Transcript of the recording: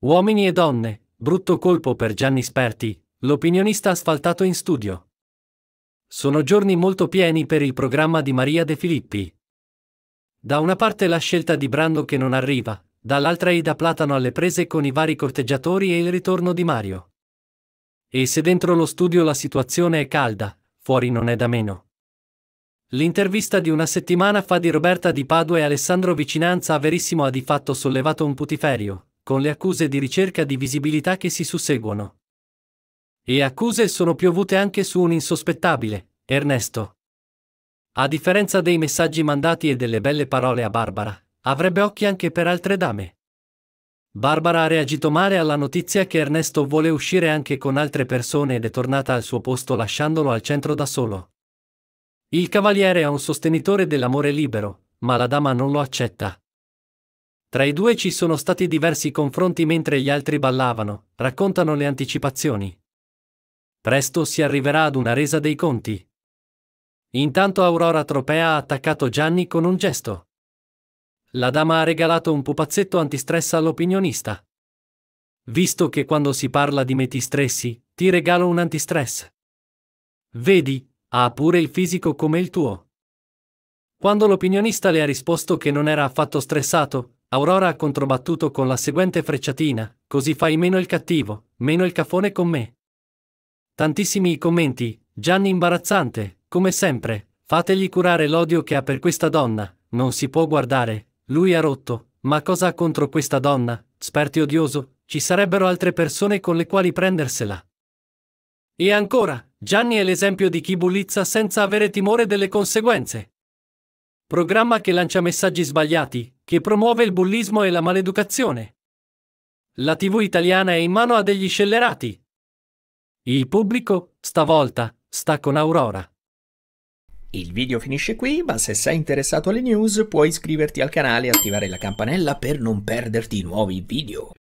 Uomini e donne, brutto colpo per Gianni Sperti, l'opinionista asfaltato in studio. Sono giorni molto pieni per il programma di Maria De Filippi. Da una parte la scelta di Brando che non arriva, dall'altra Ida Platano alle prese con i vari corteggiatori e il ritorno di Mario. E se dentro lo studio la situazione è calda, fuori non è da meno. L'intervista di una settimana fa di Roberta Di Padua e Alessandro Vicinanza a Verissimo ha di fatto sollevato un putiferio, con le accuse di ricerca di visibilità che si susseguono. E accuse sono piovute anche su un insospettabile, Ernesto. A differenza dei messaggi mandati e delle belle parole a Barbara, avrebbe occhi anche per altre dame. Barbara ha reagito male alla notizia che Ernesto vuole uscire anche con altre persone ed è tornata al suo posto lasciandolo al centro da solo. Il cavaliere è un sostenitore dell'amore libero, ma la dama non lo accetta. Tra i due ci sono stati diversi confronti mentre gli altri ballavano, raccontano le anticipazioni. Presto si arriverà ad una resa dei conti. Intanto Aurora Tropea ha attaccato Gianni con un gesto. La dama ha regalato un pupazzetto antistress all'opinionista. Visto che quando si parla di metistressi, ti regalo un antistress. Vedi, ha pure il fisico come il tuo. Quando l'opinionista le ha risposto che non era affatto stressato, Aurora ha controbattuto con la seguente frecciatina, così fai meno il cattivo, meno il caffone con me. Tantissimi i commenti, Gianni imbarazzante, come sempre, fategli curare l'odio che ha per questa donna, non si può guardare, lui ha rotto, ma cosa ha contro questa donna, sperti odioso, ci sarebbero altre persone con le quali prendersela. E ancora, Gianni è l'esempio di chi bullizza senza avere timore delle conseguenze. Programma che lancia messaggi sbagliati, che promuove il bullismo e la maleducazione. La TV italiana è in mano a degli scellerati. Il pubblico, stavolta, sta con Aurora. Il video finisce qui, ma se sei interessato alle news puoi iscriverti al canale e attivare la campanella per non perderti nuovi video.